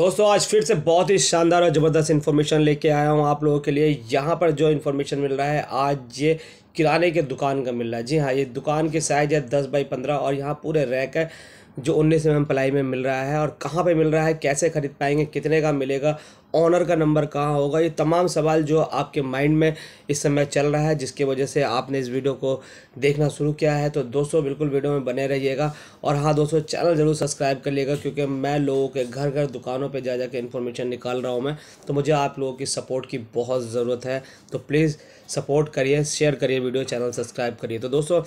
दोस्तों आज फिर से बहुत ही शानदार और ज़बरदस्त इन्फॉर्मेशन लेके आया हूँ आप लोगों के लिए यहाँ पर जो इन्फॉर्मेशन मिल रहा है आज ये किराने के दुकान का मिल रहा है जी हाँ ये दुकान की साइज़ है दस बाई पंद्रह और यहाँ पूरे रैक है जो उन्नीस एम प्लाई में मिल रहा है और कहाँ पे मिल रहा है कैसे ख़रीद पाएंगे कितने का मिलेगा ऑनर का नंबर कहाँ होगा ये तमाम सवाल जो आपके माइंड में इस समय चल रहा है जिसकी वजह से आपने इस वीडियो को देखना शुरू किया है तो दोस्तों बिल्कुल वीडियो में बने रहिएगा और हाँ दोस्तों चैनल ज़रूर सब्सक्राइब कर लिएगा क्योंकि मैं लोगों के घर घर दुकानों पर जा जाकर इन्फॉर्मेशन निकाल रहा हूँ मैं तो मुझे आप लोगों की सपोर्ट की बहुत ज़रूरत है तो प्लीज़ सपोर्ट करिए शेयर करिए करें वीडियो चैनल सब्सक्राइब करिए तो दोस्तों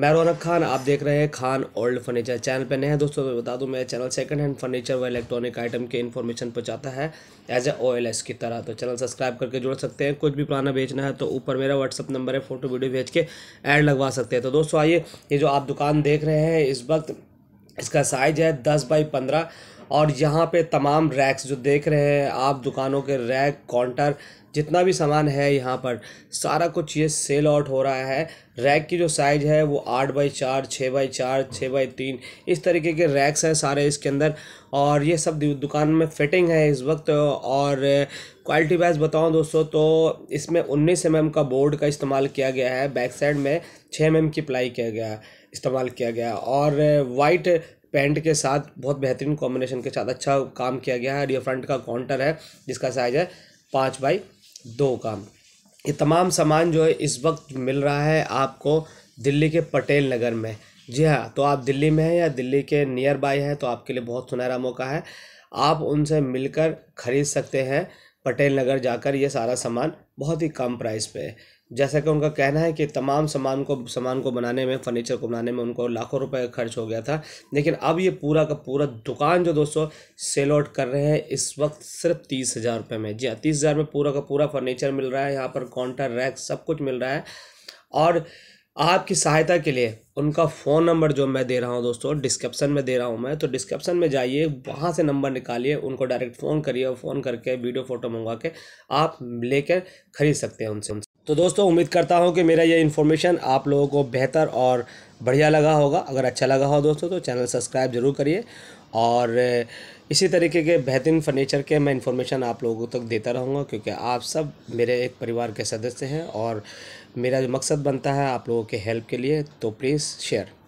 मैं रौनक खान आप देख रहे हैं खान ओल्ड फर्नीचर चैनल पर नए हैं दोस्तों मैं बता दूं मेरा चैनल सेकंड हैंड फर्नीचर व इलेक्ट्रॉनिक आइटम के इन्फॉर्मेशन पहुंचाता है एज ए ओ की तरह तो चैनल सब्सक्राइब करके जुड़ सकते हैं कुछ भी पुराना बेचना है तो ऊपर मेरा व्हाट्सअप नंबर है फोटो वीडियो भेज के ऐड लगवा सकते हैं तो दोस्तों आइए ये जो आप दुकान देख रहे हैं इस वक्त इसका साइज है दस बाई पंद्रह और यहाँ पे तमाम रैक्स जो देख रहे हैं आप दुकानों के रैक काउंटर जितना भी सामान है यहाँ पर सारा कुछ ये सेल आउट हो रहा है रैक की जो साइज़ है वो आठ बाई चार छः बाई चार छः बाई तीन इस तरीके के रैक्स हैं सारे इसके अंदर और ये सब दुकान में फिटिंग है इस वक्त और क्वालिटी वाइज बताऊँ दोस्तों तो इसमें उन्नीस एम का बोर्ड का इस्तेमाल किया गया है बैक साइड में छः एम की प्लाई किया गया है इस्तेमाल किया गया और वाइट पैंट के साथ बहुत बेहतरीन कॉम्बिनेशन के साथ अच्छा काम किया गया है और ये फ्रंट का काउंटर है जिसका साइज़ है पाँच बाई दो का ये तमाम सामान जो है इस वक्त मिल रहा है आपको दिल्ली के पटेल नगर में जी हाँ तो आप दिल्ली में हैं या दिल्ली के नियर बाय हैं तो आपके लिए बहुत सुनहरा मौका है आप उनसे मिलकर ख़रीद सकते हैं पटेल नगर जाकर ये सारा सामान बहुत ही कम प्राइस पे है जैसा कि उनका कहना है कि तमाम सामान को सामान को बनाने में फर्नीचर को बनाने में उनको लाखों रुपए खर्च हो गया था लेकिन अब ये पूरा का पूरा दुकान जो दोस्तों सेल आउट कर रहे हैं इस वक्त सिर्फ तीस हज़ार रुपये में जी हाँ तीस हज़ार में पूरा का पूरा फर्नीचर मिल रहा है यहाँ पर काउंटर रैक सब कुछ मिल रहा है और आपकी सहायता के लिए उनका फ़ोन नंबर जो मैं दे रहा हूँ दोस्तों डिस्क्रिप्सन में दे रहा हूँ मैं तो डिस्क्रिप्शन में जाइए वहाँ से नंबर निकालिए उनको डायरेक्ट फ़ोन करिए और फ़ोन करके वीडियो फोटो मंगवा के आप लेकर ख़रीद सकते हैं उनसे उनसे तो दोस्तों उम्मीद करता हूँ कि मेरा ये इन्फॉर्मेशन आप लोगों को बेहतर और बढ़िया लगा होगा अगर अच्छा लगा हो दोस्तों तो चैनल सब्सक्राइब ज़रूर करिए और इसी तरीके के बेहतरीन फर्नीचर के मैं इन्फॉर्मेशन आप लोगों तक देता रहूँगा क्योंकि आप सब मेरे एक परिवार के सदस्य हैं और मेरा जो मकसद बनता है आप लोगों के हेल्प के लिए तो प्लीज़ शेयर